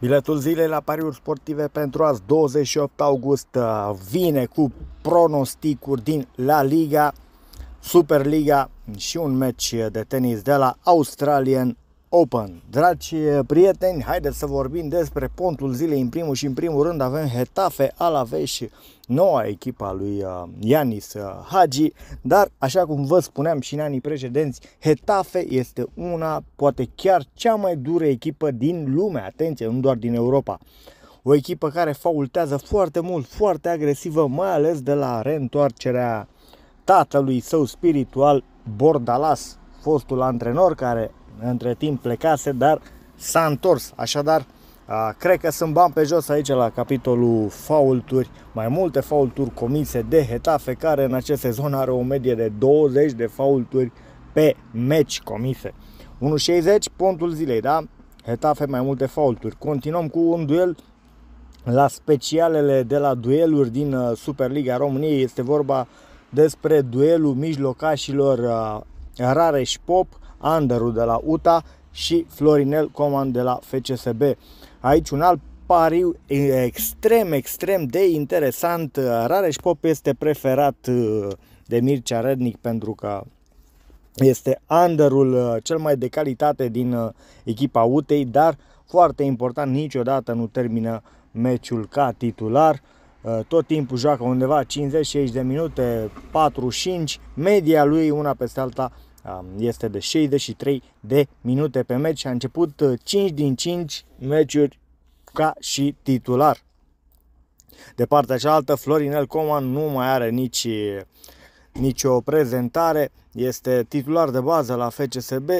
Biletul zilei la pariuri sportive pentru azi, 28 august, uh, vine cu pronosticuri din La Liga, Superliga și un meci de tenis de la Australian Open. Dragi eh, prieteni, haideți să vorbim despre pontul zilei în primul și în primul rând avem Hetafe, Alaves noua echipa lui eh, Ianis eh, Hagi, dar așa cum vă spuneam și în anii precedenți, Hetafe este una, poate chiar cea mai dură echipă din lume, atenție, nu doar din Europa. O echipă care faultează foarte mult, foarte agresivă, mai ales de la reîntoarcerea tatălui său spiritual, Bordalas, fostul antrenor care între timp plecase, dar s-a întors. Așadar, cred că sunt bani pe jos aici la capitolul faulturi, mai multe faulturi comise de Hetafe, care în acest sezon are o medie de 20 de faulturi pe meci comise. 1.60, pontul zilei, da? Hetafe mai multe faulturi. Continuăm cu un duel la specialele de la dueluri din uh, Superliga României. Este vorba despre duelul mijlocașilor uh, Rareș Pop Anderu de la UTA și Florinel Coman de la FCSB. Aici un alt pariu extrem, extrem de interesant. Rareș Pop este preferat uh, de Mircea Rednic pentru că este underul uh, cel mai de calitate din uh, echipa UTEI, dar foarte important, niciodată nu termină meciul ca titular. Tot timpul joacă undeva 50-60 de minute, 4-5, media lui una peste alta este de 63 de minute pe meci și a început 5 uh, din 5 meciuri ca și titular. De partea cealaltă, Florinel Coman nu mai are nici, nicio prezentare, este titular de bază la FCSB,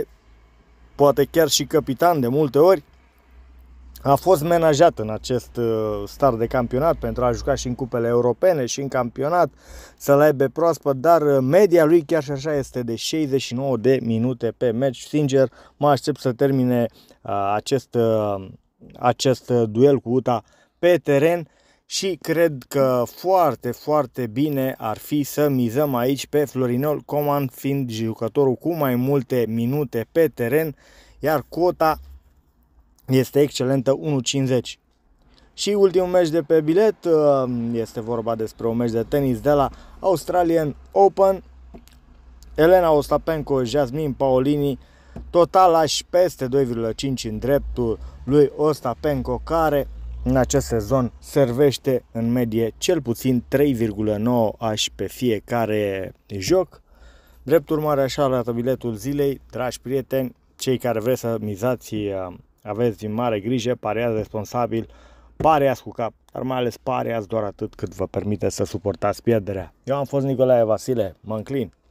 poate chiar și capitan de multe ori, a fost menajat în acest uh, start de campionat pentru a juca și în cupele europene și în campionat să-l aibă proaspăt, dar uh, media lui chiar și așa este de 69 de minute pe meci. Sincer, mă aștept să termine uh, acest, acest duel cu UTA pe teren și cred că foarte, foarte bine ar fi să mizăm aici pe Florinel Coman, fiind jucătorul cu mai multe minute pe teren, iar cota este excelentă 1.50. Și ultimul meci de pe bilet uh, este vorba despre un meci de tenis de la Australian Open. Elena Ostapenko, Jasmine Paolini, total aș peste 2,5 în dreptul lui Ostapenko, care în acest sezon servește în medie cel puțin 3,9 aș pe fiecare joc. Drept urmare, așa arată biletul zilei, dragi prieteni, cei care vreți să mizați uh, aveți din mare grijă, pareați responsabil, pareați cu cap, dar mai ales pareați doar atât cât vă permite să suportați pierderea. Eu am fost Nicolae Vasile, mă înclin.